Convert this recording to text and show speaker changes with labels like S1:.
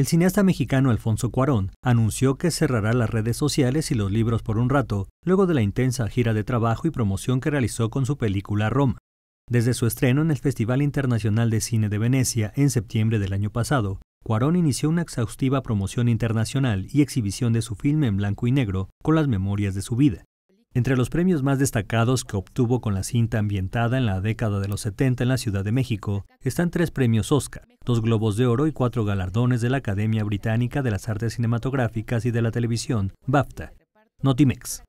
S1: El cineasta mexicano Alfonso Cuarón anunció que cerrará las redes sociales y los libros por un rato, luego de la intensa gira de trabajo y promoción que realizó con su película Roma. Desde su estreno en el Festival Internacional de Cine de Venecia en septiembre del año pasado, Cuarón inició una exhaustiva promoción internacional y exhibición de su filme en blanco y negro con las memorias de su vida. Entre los premios más destacados que obtuvo con la cinta ambientada en la década de los 70 en la Ciudad de México están tres premios Oscar, dos Globos de Oro y cuatro galardones de la Academia Británica de las Artes Cinematográficas y de la Televisión, BAFTA. Notimex